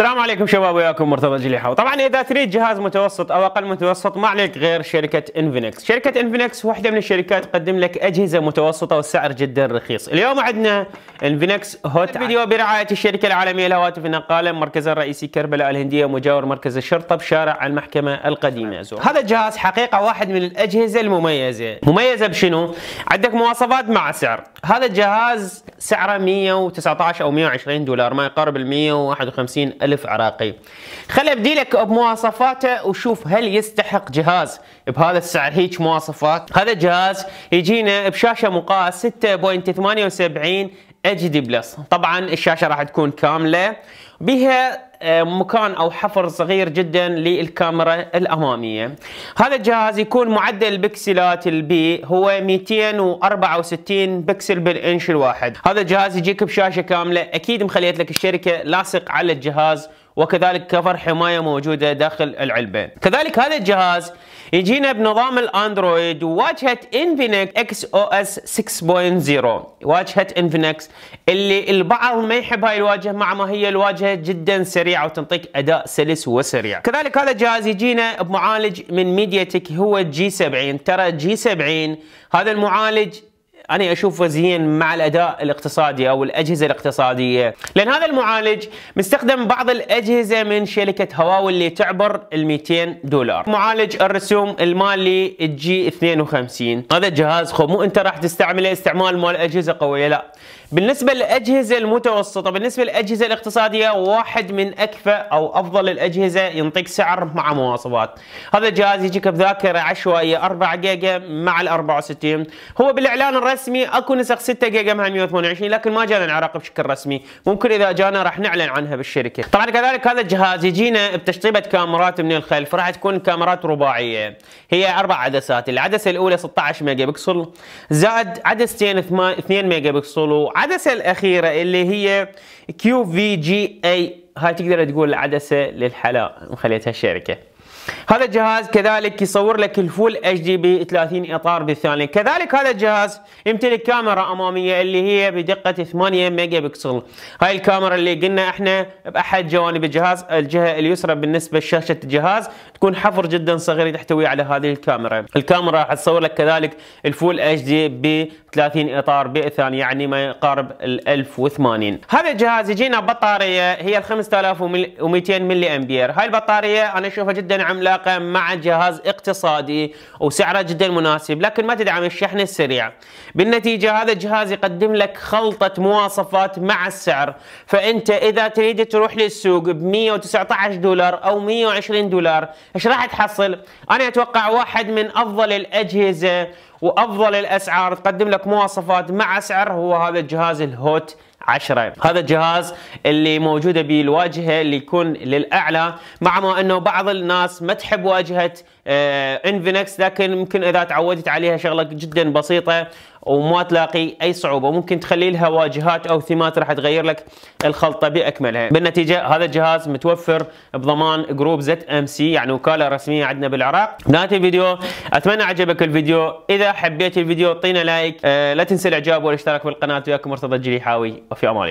السلام عليكم شباب وياكم مرتضى جليحه طبعا اذا تريد جهاز متوسط او اقل متوسط ما عليك غير شركه انفينكس شركه انفينكس واحده من الشركات تقدم لك اجهزه متوسطه والسعر جدا رخيص اليوم عندنا انفينكس هوت فيديو برعايه الشركه العالميه للهواتف النقاله مركزها الرئيسي كربلاء الهنديه مجاور مركز الشرطه بشارع المحكمه القديمه زور. هذا الجهاز حقيقه واحد من الاجهزه المميزه مميزه بشنو عندك مواصفات مع سعر هذا الجهاز سعره 119 او 120 دولار ما يقارب ال 151 خلف عراقي خل ابدي لك بمواصفاته وشوف هل يستحق جهاز بهذا السعر هيك مواصفات هذا الجهاز يجينا بشاشه مقاس 6.78 اتش دي بلس طبعا الشاشه راح تكون كامله بها آه، مكان او حفر صغير جدا للكاميرا الاماميه هذا الجهاز يكون معدل البكسلات البي هو 264 بكسل بالانش الواحد هذا الجهاز يجيك بشاشه كامله اكيد مخليت لك الشركه لاصق على الجهاز وكذلك كفر حماية موجودة داخل العلبة كذلك هذا الجهاز يجينا بنظام الاندرويد وواجهة انفينكس اكس او اس 6.0 واجهة انفينكس اللي البعض ما يحب هاي الواجهة مع ما هي الواجهة جدا سريعة وتنطيك اداء سلس وسريع كذلك هذا الجهاز يجينا بمعالج من ميديا تك هو جي 70 ترى جي 70 هذا المعالج انا اشوفه زين مع الاداء الاقتصادي او الاجهزه الاقتصاديه لان هذا المعالج مستخدم بعض الاجهزه من شركه هواوي اللي تعبر ال 200 دولار معالج الرسوم المالي الجي 52 هذا الجهاز خب مو انت راح تستعمله استعمال مال اجهزه قويه لا بالنسبة للأجهزة المتوسطة بالنسبة للأجهزة الاقتصادية واحد من أكفى أو أفضل الأجهزة ينطيك سعر مع مواصفات هذا الجهاز يجيك بذاكرة عشوائية 4 جيجا مع ال 64 هو بالإعلان الرسمي أكو نسخ 6 جيجا مع 128 لكن ما جانا العراق بشكل رسمي ممكن إذا جانا راح نعلن عنها بالشركة طبعا كذلك هذا الجهاز يجينا بتشطيبة كاميرات من الخلف راح تكون كاميرات رباعية هي أربع عدسات العدسة الأولى 16 ميجا بكسل زائد عدستين 2 ميجا بكسل العدسة الأخيرة اللي هي كيو في جي أي هاي تقدر تقول العدسة للحلاق مخليتها الشركة هذا الجهاز كذلك يصور لك الفول اتش دي بي 30 اطار بالثانيه كذلك هذا الجهاز يمتلك كاميرا اماميه اللي هي بدقه 8 ميجا بكسل هاي الكاميرا اللي قلنا احنا باحد جوانب الجهاز الجهه اليسرى بالنسبه لشاشه الجهاز تكون حفر جدا صغير تحتوي على هذه الكاميرا الكاميرا راح تصور لك كذلك الفول اتش دي بي 30 اطار بالثانيه يعني ما يقارب ال 1080 هذا الجهاز يجينا بطاريه هي ال 5200 ملي امبير هاي البطاريه انا اشوفها جدا عمليه عملاقة مع جهاز اقتصادي وسعره جدا مناسب لكن ما تدعم الشحن السريع بالنتيجة هذا الجهاز يقدم لك خلطة مواصفات مع السعر فأنت إذا تريد تروح للسوق ب 119 دولار أو 120 دولار إيش راح تحصل؟ أنا أتوقع واحد من أفضل الأجهزة وافضل الاسعار تقدم لك مواصفات مع سعر هو هذا الجهاز الهوت 10 هذا الجهاز اللي موجوده به الواجهه اللي يكون للاعلى مع ما انه بعض الناس ما تحب واجهه انفينكس آه، لكن ممكن اذا تعودت عليها شغله جدا بسيطه وما تلاقي اي صعوبه ممكن تخلي لها واجهات او ثيمات راح تغير لك الخلطه باكملها بالنتيجه هذا الجهاز متوفر بضمان جروب زد ام سي يعني وكاله رسميه عندنا بالعراق نهايه الفيديو اتمنى عجبك الفيديو اذا حبيت الفيديو اعطينا لايك أه لا تنسى الاعجاب والاشتراك بالقناه وياكم مرتضى الجريحاوي وفي امان